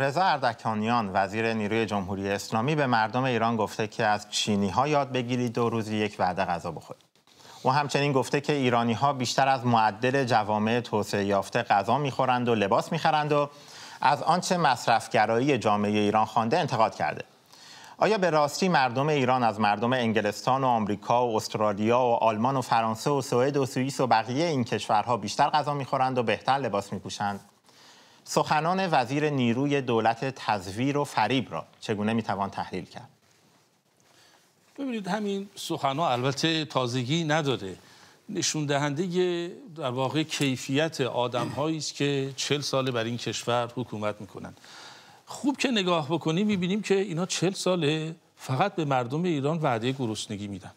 رضا اردکانیان وزیر نیروی جمهوری اسلامی به مردم ایران گفته که از چینی ها یاد بگیرید دو روزی یک وعده غذا بخورید و همچنین گفته که ایرانی ها بیشتر از معدل جوامع توسعه یافته غذا میخورند و لباس میخرند و از آنچه مصرفگرایی جامعه ایران خوانده انتقاد کرده آیا به راستی مردم ایران از مردم انگلستان و آمریکا و استرالیا و آلمان و فرانسه و سوئد و سوئیس و بقیه این کشورها بیشتر غذا میخورند و بهتر لباس میپوشند سخنان وزیر نیروی دولت تزویر و فریب را چگونه میتوان تحلیل کرد؟ ببینید همین سخنان البته تازگی نداره نشون دهنده در واقع کیفیت آدم است که چل ساله بر این کشور حکومت میکنن خوب که نگاه بکنیم میبینیم که اینا چل ساله فقط به مردم ایران وعده گرسنگی میدن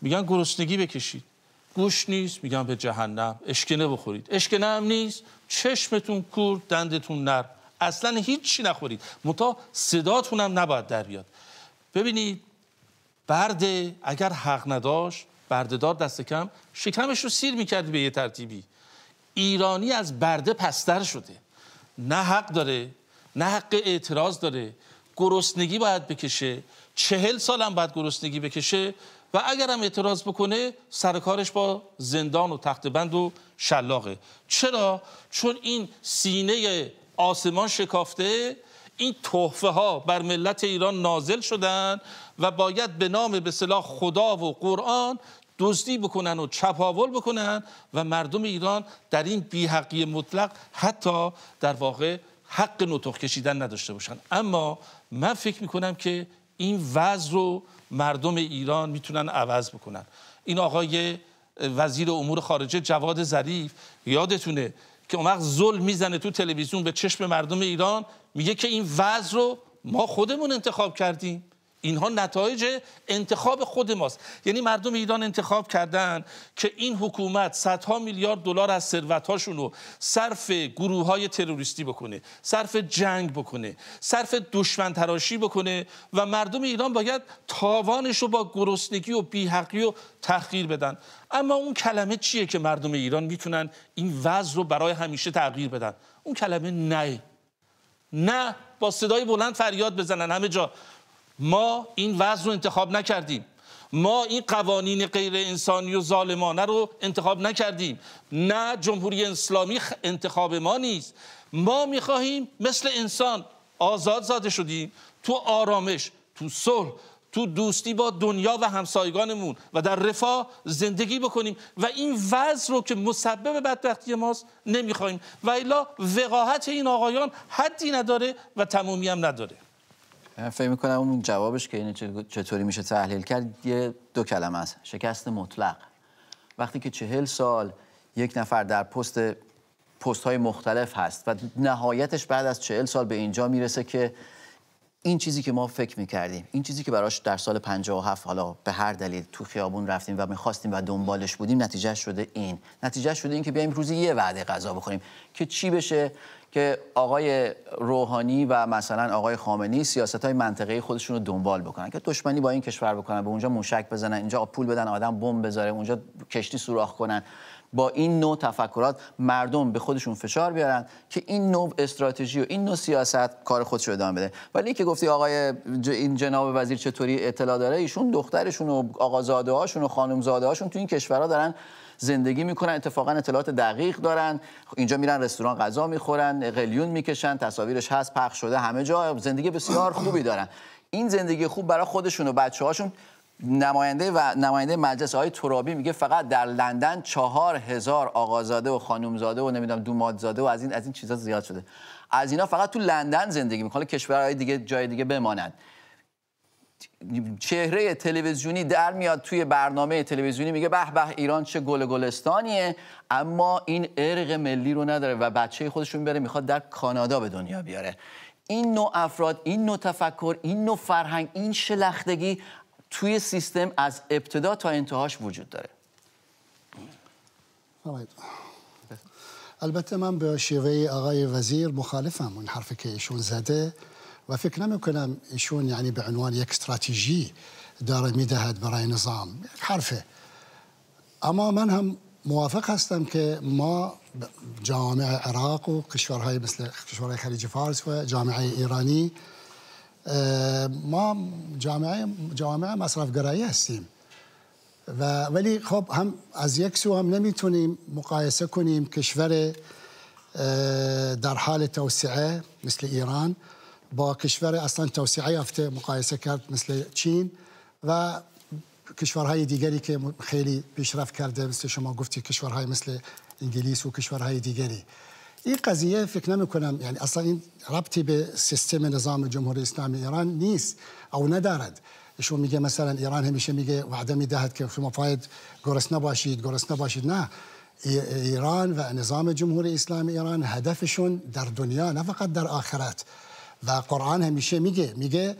میگن گرسنگی بکشید گوش نیست میگم به جهنم اشکنه بخورید اشکنه هم نیست چشمتون کور دندتون نر اصلا هیچی نخورید متا صداتون هم نباید در بیاد ببینید برده اگر حق نداشت بردهدار دست کم شکمش رو سیر میکرد به یه ترتیبی ایرانی از برده پستر شده نه حق داره نه حق اعتراض داره گرسنگی باید بکشه چهل سالم باید گرسنگی بکشه و اگرم اعتراض بکنه سرکارش با زندان و تخت بند و شلاقه چرا؟ چون این سینه آسمان شکافته این تحفه ها بر ملت ایران نازل شدن و باید به نام به صلاح خدا و قرآن دزدی بکنن و چپاول بکنن و مردم ایران در این بیحقی مطلق حتی در واقع حق نطق کشیدن نداشته باشن اما من فکر میکنم که این وضع رو مردم ایران میتونن عوض بکنن این آقای وزیر امور خارجه جواد ظریف یادتونه که اون ظلم میزنه تو تلویزیون به چشم مردم ایران میگه که این وضع رو ما خودمون انتخاب کردیم اینها نتایج انتخاب خود ماست یعنی مردم ایران انتخاب کردن که این حکومت صدها میلیارد دلار از ثروتهاشون رو صرف گروه های تروریستی بکنه صرف جنگ بکنه صرف دشمن تراشی بکنه و مردم ایران باید تاوانش رو با گرسنگی و بیحقی و تحقیر بدن اما اون کلمه چیه که مردم ایران میتونن این وضع رو برای همیشه تغییر بدن اون کلمه نه نه با صدای بلند فریاد بزنن همه جا ما این وضع رو انتخاب نکردیم ما این قوانین غیر انسانی و ظالمانه رو انتخاب نکردیم نه جمهوری اسلامی انتخاب ما نیست ما میخواهیم مثل انسان آزاد زاده شدیم تو آرامش تو صلح تو دوستی با دنیا و همسایگانمون و در رفاه زندگی بکنیم و این وضع رو که مسبب بدبختی ماست نمیخوایم و الا وقاحت این آقایان حدی نداره و تمومی هم نداره فکر میکنم اون جوابش که این چطوری میشه تحلیل کرد یه دو کلمه است شکست مطلق وقتی که چهل سال یک نفر در پست پست های مختلف هست و نهایتش بعد از چهل سال به اینجا میرسه که این چیزی که ما فکر میکردیم این چیزی که براش در سال 57 حالا به هر دلیل تو خیابون رفتیم و میخواستیم و دنبالش بودیم نتیجه شده این نتیجه شده این که بیایم روزی یه وعده غذا بخوریم که چی بشه که آقای روحانی و مثلا آقای خامنی سیاست های منطقه خودشون رو دنبال بکنن که دشمنی با این کشور بکنن به اونجا موشک بزنن اینجا پول بدن آدم بمب بذاره اونجا کشتی سوراخ کنن با این نوع تفکرات مردم به خودشون فشار بیارن که این نوع استراتژی و این نوع سیاست کار خودش رو ادامه بده ولی که گفتی آقای این جناب وزیر چطوری اطلاع داره ایشون دخترشون و آقازاده هاشون و خانم زاده هاشون تو این کشورها دارن زندگی میکنن اتفاقا اطلاعات دقیق دارن اینجا میرن رستوران غذا میخورن قلیون میکشن تصاویرش هست پخش شده همه جا زندگی بسیار خوبی دارن این زندگی خوب برای خودشون و بچه هاشون نماینده و نماینده مجلس آقای ترابی میگه فقط در لندن چهار هزار آقازاده و خانومزاده و نمیدونم دومادزاده و از این از این چیزا زیاد شده از اینا فقط تو لندن زندگی میکنه کشورهای دیگه جای دیگه بمانند چهره تلویزیونی در میاد توی برنامه تلویزیونی میگه به به ایران چه گل گلستانیه اما این ارق ملی رو نداره و بچه خودشون بره میخواد در کانادا به دنیا بیاره این نوع افراد این نوع تفکر این نوع فرهنگ این شلختگی توی سیستم از ابتدا تا انتهاش وجود داره البته من به شیوه آقای وزیر مخالفم اون حرفی که ایشون زده و فکر نمی کنم ایشون یعنی به عنوان یک استراتژی داره میدهد برای نظام حرفه اما من هم موافق هستم که ما جامعه عراق و کشورهای مثل کشورهای خلیج فارس و جامعه ایرانی ما جامعه جامعه مصرف گرایی هستیم و ولی خب هم از یک سو هم نمیتونیم مقایسه کنیم کشور در حال توسعه مثل ایران با کشور اصلا توسعه یافته مقایسه کرد مثل چین و کشورهای دیگری که خیلی پیشرفت کرده مثل شما گفتی کشورهای مثل انگلیس و کشورهای دیگری این قضیه فکر نمی کنم یعنی اصلا این ربطی به سیستم نظام جمهوری اسلامی ایران نیست او ندارد شو میگه مثلا ایران همیشه میگه وعده میدهد که شما فاید گرس باشید گرس باشید نه ایران و نظام جمهوری اسلامی ایران هدفشون در دنیا نه فقط در آخرت و قرآن همیشه میگه میگه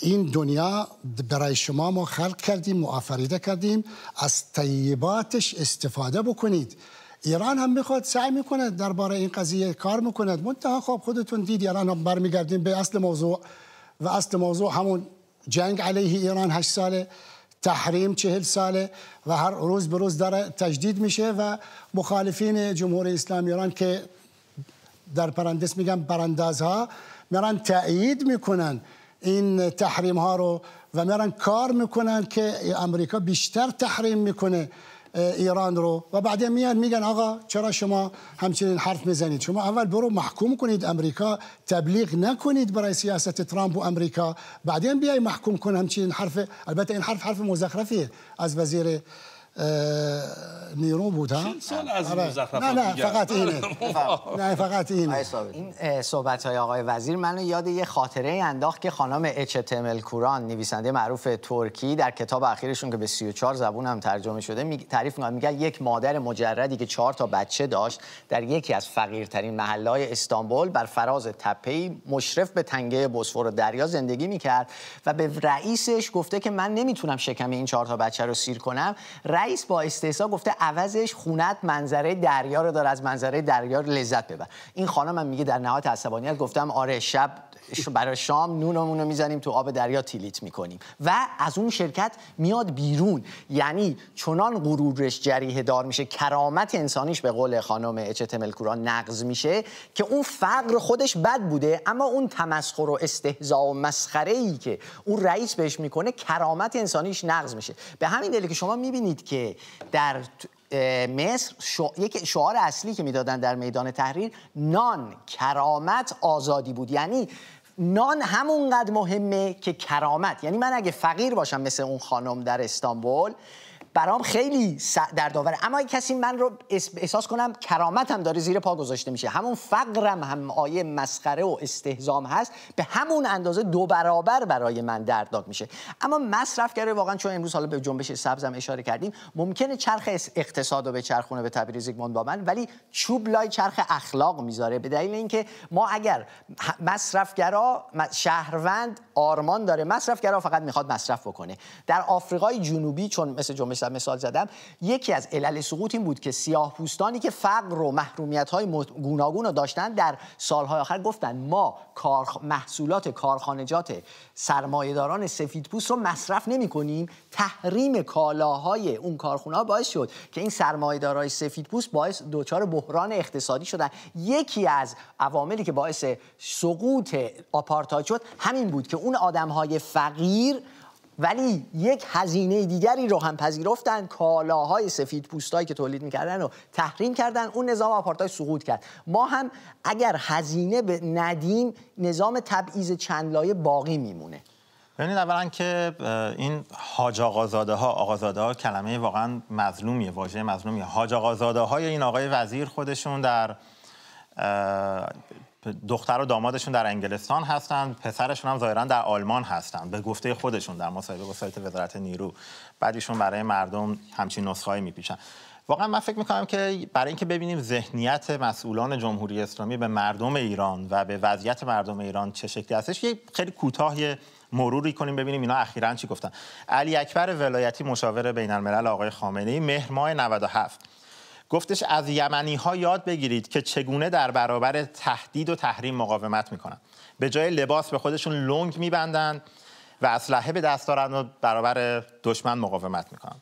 این دنیا برای شما ما خلق کردیم و کردیم از طیباتش استفاده بکنید ایران هم میخواد سعی میکنه درباره این قضیه کار میکنه. منتها خب خودتون دید ایران هم برمیگردیم به اصل موضوع و اصل موضوع همون جنگ علیه ایران هشت ساله تحریم چهل ساله و هر روز به روز داره تجدید میشه و مخالفین جمهوری اسلام ایران که در پرندس میگن براندازها میرن تأیید میکنن این تحریم ها رو و میرن کار میکنن که امریکا بیشتر تحریم میکنه ایران رو و بعد میان میگن آقا چرا شما همچنین حرف میزنید شما اول برو محکوم کنید امریکا تبلیغ نکنید برای سیاست ترامپ و امریکا بعدیم بیای محکوم کن همچنین حرف البته این حرف حرف مزخرفیه از وزیر نیرو بودم سال آره. نه نه فقط اینه نه فقط اینه این صحبت های آقای وزیر منو یاد یه خاطره انداخت که خانم اچ کوران نویسنده معروف ترکی در کتاب اخیرشون که به 34 زبون هم ترجمه شده تعریف میکنه میگه یک مادر مجردی که چهار تا بچه داشت در یکی از فقیرترین محلهای استانبول بر فراز تپه مشرف به تنگه بوسفور و دریا زندگی میکرد و به رئیسش گفته که من نمیتونم شکم این چهار تا بچه رو سیر کنم رئیس با استحصال گفته عوضش خونت منظره دریا رو داره از منظره دریا لذت ببر این خانم هم میگه در نهایت عصبانیت گفتم آره شب برای شام نونمون رو میزنیم تو آب دریا تیلیت میکنیم و از اون شرکت میاد بیرون یعنی چنان غرورش جریه دار میشه کرامت انسانیش به قول خانم اچ کوران نقض میشه که اون فقر خودش بد بوده اما اون تمسخر و استهزا و مسخره ای که اون رئیس بهش میکنه کرامت انسانیش نقض میشه به همین دلیل که شما میبینید که در مصر یک شعار اصلی که میدادن در میدان تحریر نان کرامت آزادی بود یعنی نان همونقدر مهمه که کرامت یعنی من اگه فقیر باشم مثل اون خانم در استانبول برام خیلی در داوره اما کسی من رو احساس کنم کرامتم داره زیر پا گذاشته میشه همون فقرم هم آیه مسخره و استهزام هست به همون اندازه دو برابر برای من دردناک میشه اما مصرف واقعا چون امروز حالا به جنبش سبزم اشاره کردیم ممکنه چرخ اقتصاد به چرخونه به تبریز زیگموند با من ولی چوب لای چرخ اخلاق میذاره به دلیل اینکه ما اگر مصرفگرا شهروند آرمان داره مصرفگرا فقط میخواد مصرف بکنه در آفریقای جنوبی چون مثل جنبش مثال زدم یکی از علل سقوط این بود که سیاه پوستانی که فقر و محرومیت های گوناگون رو داشتن در سالهای آخر گفتن ما کارخ... محصولات کارخانجات سرمایهداران پوست رو مصرف نمی کنیم تحریم کالاهای اون کارخونه ها باعث شد که این سفید پوست باعث دوچار بحران اقتصادی شدن یکی از عواملی که باعث سقوط آپارتاید شد همین بود که اون های فقیر ولی یک هزینه دیگری رو هم پذیرفتن کالاهای سفید پوستایی که تولید میکردن رو تحریم کردن اون نظام آپارتای سقوط کرد ما هم اگر هزینه به ندیم نظام تبعیض چند لایه باقی میمونه ببینید اولا که این حاج آقازاده ها آقازاده ها کلمه واقعا مظلومیه واژه مظلومیه حاج آقازاده های این آقای وزیر خودشون در دختر و دامادشون در انگلستان هستن پسرشون هم ظاهرا در آلمان هستن به گفته خودشون در مصاحبه با سایت وزارت نیرو بعدیشون برای مردم همچین نسخه‌ای میپیشن واقعا من فکر میکنم که برای اینکه ببینیم ذهنیت مسئولان جمهوری اسلامی به مردم ایران و به وضعیت مردم ایران چه شکلی هستش یه خیلی کوتاه مروری کنیم ببینیم اینا اخیرا چی گفتن علی اکبر ولایتی مشاور بین الملل آقای خامنه‌ای مهر ماه 97 گفتش از یمنی ها یاد بگیرید که چگونه در برابر تهدید و تحریم مقاومت میکنن به جای لباس به خودشون لنگ میبندن و اسلحه به دست دارن و برابر دشمن مقاومت میکنن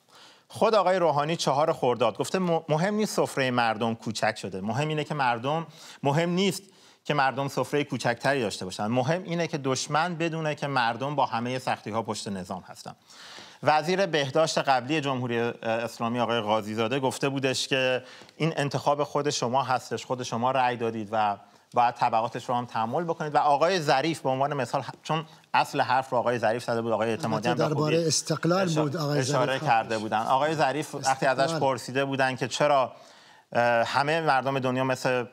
خود آقای روحانی چهار خورداد گفته مهم نیست سفره مردم کوچک شده مهم اینه که مردم مهم نیست که مردم سفره کوچکتری داشته باشن مهم اینه که دشمن بدونه که مردم با همه سختی ها پشت نظام هستن وزیر بهداشت قبلی جمهوری اسلامی آقای قاضی زاده گفته بودش که این انتخاب خود شما هستش خود شما رأی دادید و باید طبقاتش رو هم تحمل بکنید و آقای ظریف به عنوان مثال چون اصل حرف رو آقای ظریف زده بود آقای اعتمادی هم درباره استقلال بود آقای اشاره کرده بودن آقای ظریف وقتی ازش پرسیده بودن که چرا همه مردم دنیا مثل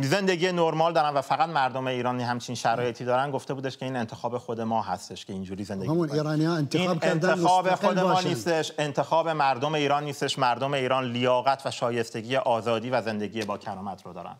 زندگی نرمال دارن و فقط مردم ایرانی همچین شرایطی دارن گفته بودش که این انتخاب خود ما هستش که اینجوری زندگی همون ایرانی انتخاب این انتخاب خود ما نیستش انتخاب مردم ایران نیستش مردم ایران لیاقت و شایستگی آزادی و زندگی با کرامت رو دارن